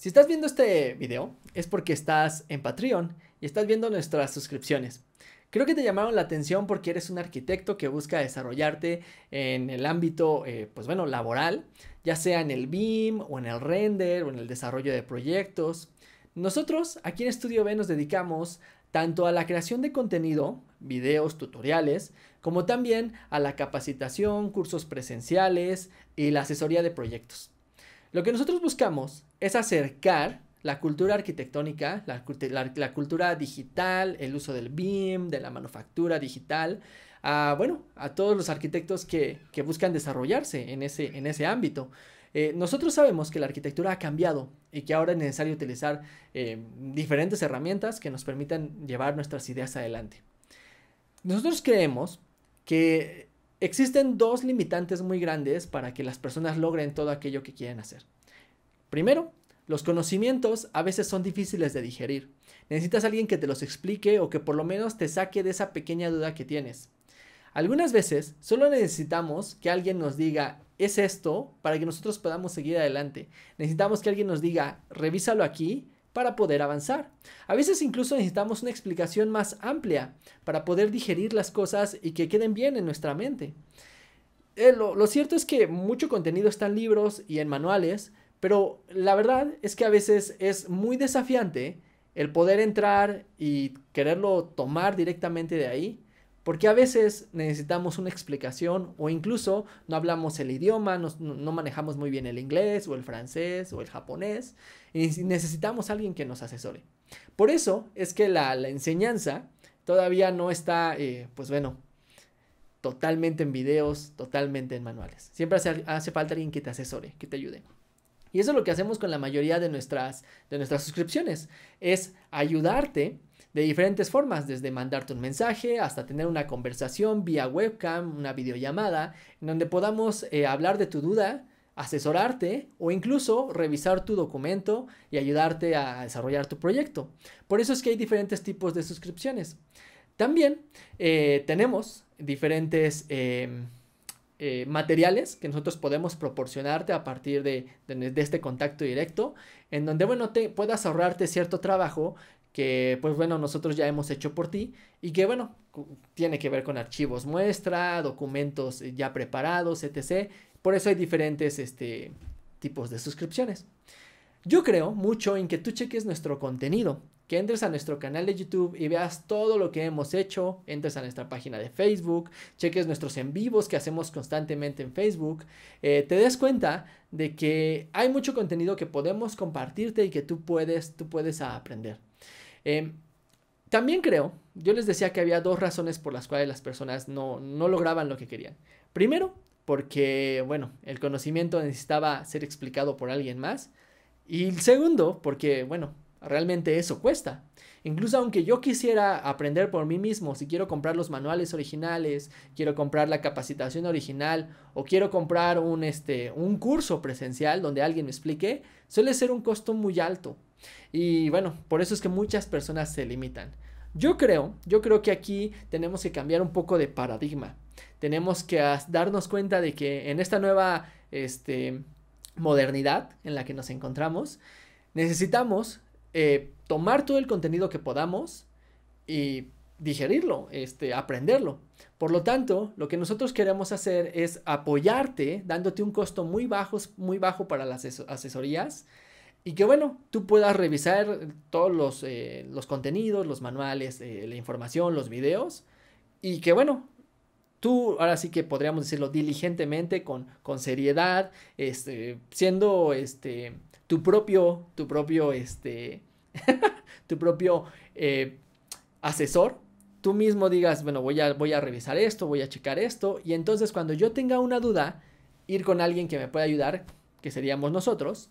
Si estás viendo este video es porque estás en Patreon y estás viendo nuestras suscripciones. Creo que te llamaron la atención porque eres un arquitecto que busca desarrollarte en el ámbito, eh, pues bueno, laboral, ya sea en el BIM o en el render o en el desarrollo de proyectos. Nosotros aquí en Estudio B nos dedicamos tanto a la creación de contenido, videos, tutoriales, como también a la capacitación, cursos presenciales y la asesoría de proyectos. Lo que nosotros buscamos es acercar la cultura arquitectónica, la, cultura digital, el uso del BIM, de la manufactura digital, a, bueno, a todos los arquitectos que, buscan desarrollarse en ese, ámbito. Eh, nosotros sabemos que la arquitectura ha cambiado y que ahora es necesario utilizar eh, diferentes herramientas que nos permitan llevar nuestras ideas adelante. Nosotros creemos que Existen dos limitantes muy grandes para que las personas logren todo aquello que quieren hacer. Primero, los conocimientos a veces son difíciles de digerir. Necesitas a alguien que te los explique o que por lo menos te saque de esa pequeña duda que tienes. Algunas veces solo necesitamos que alguien nos diga, es esto, para que nosotros podamos seguir adelante. Necesitamos que alguien nos diga, revísalo aquí para poder avanzar. A veces incluso necesitamos una explicación más amplia para poder digerir las cosas y que queden bien en nuestra mente. Eh, lo cierto es que mucho contenido está en libros y en manuales, pero la verdad es que a veces es muy desafiante el poder entrar y quererlo tomar directamente de ahí porque a veces necesitamos una explicación o incluso no hablamos el idioma, no, manejamos muy bien el inglés o el francés o el japonés y necesitamos alguien que nos asesore. Por eso es que la, enseñanza todavía no está, eh, pues bueno, totalmente en videos, totalmente en manuales. Siempre hace, falta alguien que te asesore, que te ayude. Y eso es lo que hacemos con la mayoría de nuestras, de nuestras suscripciones, es ayudarte de diferentes formas, desde mandarte un mensaje hasta tener una conversación vía webcam, una videollamada, en donde podamos eh, hablar de tu duda, asesorarte o incluso revisar tu documento y ayudarte a desarrollar tu proyecto. Por eso es que hay diferentes tipos de suscripciones. También eh, tenemos diferentes... Eh, materiales que nosotros podemos proporcionarte a partir de, este contacto directo, en donde, bueno, te puedas ahorrarte cierto trabajo que pues bueno, nosotros ya hemos hecho por ti y que bueno, tiene que ver con archivos muestra, documentos eh, ya preparados, etc. Por eso hay diferentes este, tipos de suscripciones. Yo creo mucho en que tú cheques nuestro contenido que entres a nuestro canal de YouTube y veas todo lo que hemos hecho, entres a nuestra página de Facebook, cheques nuestros en vivos que hacemos constantemente en Facebook, eh, te des cuenta de que hay mucho contenido que podemos compartirte y que tú puedes, tú puedes aprender. Em, también creo, yo les decía que había dos razones por las cuales las personas no, no lograban lo que querían. Primero, porque, bueno, el conocimiento necesitaba ser explicado por alguien más. Y segundo, porque, bueno, Realmente eso cuesta. Incluso aunque yo quisiera aprender por mí mismo, si quiero comprar los manuales originales, quiero comprar la capacitación original o quiero comprar un, este, un curso presencial donde alguien me explique, suele ser un costo muy alto. Y bueno, por eso es que muchas personas se limitan. Yo creo, yo creo que aquí tenemos que cambiar un poco de paradigma. Tenemos que darnos cuenta de que en esta nueva este, modernidad en la que nos encontramos, necesitamos eh, tomar todo el contenido que podamos y digerirlo, este, aprenderlo. Por lo tanto, lo que nosotros queremos hacer es apoyarte, dándote un costo muy bajo, muy bajo para las asesorías y que bueno, tú puedas revisar todos los, eh, contenidos, los manuales, eh, la información, los videos y que bueno, tú, ahora sí que podríamos decirlo diligentemente, con, con seriedad, este, siendo este, tu propio, tu propio, este, tu propio eh, asesor, tú mismo digas, bueno, voy a, voy a revisar esto, voy a checar esto, y entonces cuando yo tenga una duda, ir con alguien que me pueda ayudar, que seríamos nosotros,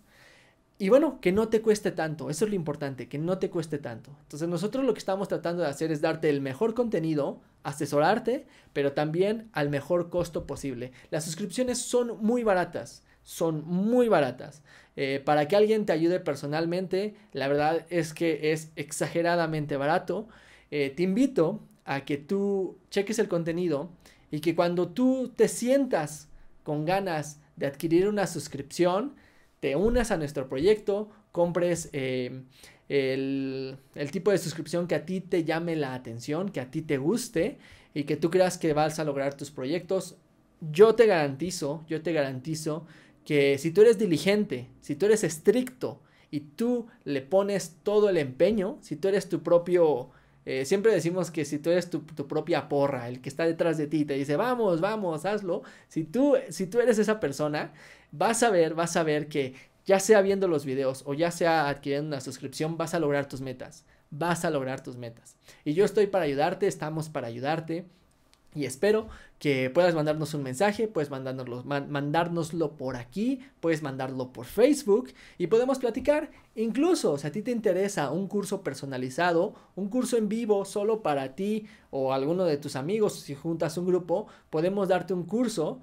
y bueno, que no te cueste tanto, eso es lo importante, que no te cueste tanto. Entonces nosotros lo que estamos tratando de hacer es darte el mejor contenido asesorarte, pero también al mejor costo posible. Las suscripciones son muy baratas, son muy baratas. Eh, para que alguien te ayude personalmente, la verdad es que es exageradamente barato. Eh, te invito a que tú cheques el contenido y que cuando tú te sientas con ganas de adquirir una suscripción, te unas a nuestro proyecto, compres eh, el, el, tipo de suscripción que a ti te llame la atención, que a ti te guste y que tú creas que vas a lograr tus proyectos. Yo te garantizo, yo te garantizo que si tú eres diligente, si tú eres estricto y tú le pones todo el empeño, si tú eres tu propio eh, siempre decimos que si tú eres tu, propia porra, el que está detrás de ti, te dice, vamos, vamos, hazlo. Si tú, si tú eres esa persona, vas a ver, vas a ver que ya sea viendo los videos o ya sea adquiriendo una suscripción, vas a lograr tus metas. Vas a lograr tus metas. Y yo estoy para ayudarte, estamos para ayudarte. Y espero que puedas mandarnos un mensaje, puedes mandárnoslo, por aquí, puedes mandarlo por Facebook y podemos platicar. Incluso si a ti te interesa un curso personalizado, un curso en vivo solo para ti o alguno de tus amigos, si juntas un grupo, podemos darte un curso.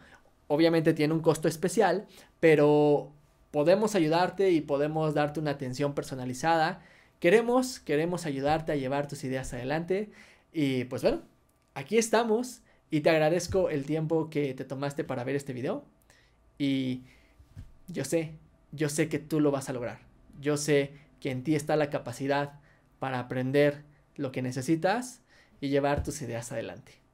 Obviamente tiene un costo especial, pero podemos ayudarte y podemos darte una atención personalizada. Queremos, queremos ayudarte a llevar tus ideas adelante. Y pues bueno, aquí estamos y te agradezco el tiempo que te tomaste para ver este video y yo sé, yo sé que tú lo vas a lograr. Yo sé que en ti está la capacidad para aprender lo que necesitas y llevar tus ideas adelante.